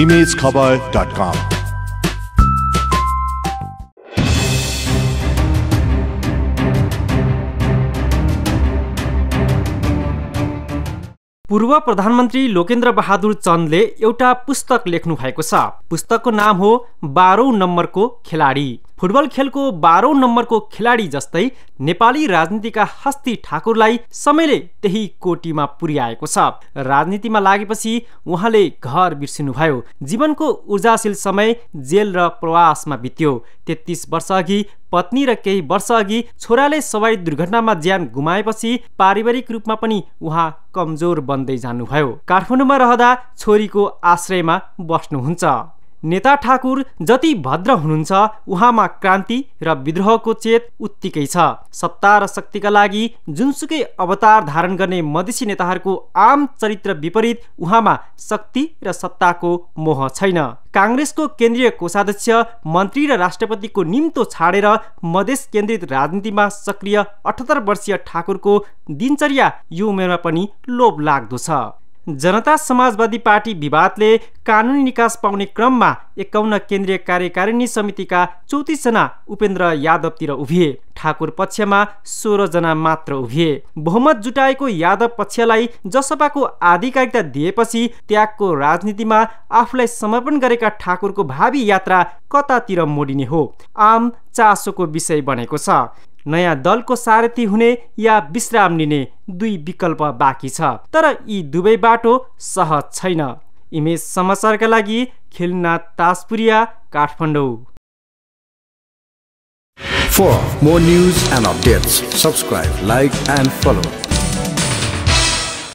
imagekhबर.com. पूर्व प्रधानमन्त्री लोकेन्द्र बहादुर चन्दले एउटा पुस्तक लेख्नु भएको छ पुस्तकको नाम हो बाह्रौँ नम्बरको खेलाडी फुटबल खेलको बाह्रौँ नम्बरको खेलाडी जस्तै नेपाली राजनीतिका हस्ती ठाकुरलाई समयले त्यही कोटीमा पुर्याएको छ राजनीतिमा लागेपछि उहाँले घर बिर्सिनुभयो जीवनको ऊर्जाशील समय जेल र प्रवासमा बित्यो तेत्तिस अघि पत्नी र केही वर्ष अघि छोराले सवारी दुर्घटनामा ज्यान गुमाएपछि पारिवारिक रूपमा पनि उहाँ कमजोर बन्दै जानुभयो काठमाडौँमा रहँदा छोरीको आश्रयमा बस्नुहुन्छ नेता ठाकुर जति भद्र हुनुहुन्छ उहाँमा क्रान्ति र विद्रोहको चेत उत्तिकै छ सत्ता र शक्तिका लागि जुनसुकै अवतार धारण गर्ने मधेसी नेताहरूको आम चरित्र विपरीत उहाँमा शक्ति र सत्ताको मोह छैन काङ्ग्रेसको केन्द्रीय कोषाध्यक्ष मन्त्री र राष्ट्रपतिको निम्तो छाडेर मधेस केन्द्रित राजनीतिमा सक्रिय अठहत्तर वर्षीय ठाकुरको दिनचर्या यो उमेरमा पनि लोभ लाग्दो छ जनता समाजवादी पार्टी विवादले कानुनी निकास पाउने क्रममा एकाउन्न केन्द्रीय कार्यकारिणी समितिका चौतिसजना उपेन्द्र यादवतिर उभिए ठाकुर पक्षमा सोह्रजना मात्र उभिए बहुमत जुटाएको यादव पक्षलाई जसपाको आधिकारिकता दिएपछि त्यागको राजनीतिमा आफूलाई समर्पण गरेका ठाकुरको भावी यात्रा कतातिर मोडिने हो आम चासोको विषय बनेको छ नयाँ दलको सारथी हुने या विश्राम लिने दुई विकल्प बाँकी छ तर यी दुवै बाटो सहज छैन इमेज समाचारका लागि खिलनाथ तासपुरिया Kathmandu For more news and updates, subscribe, like, and follow.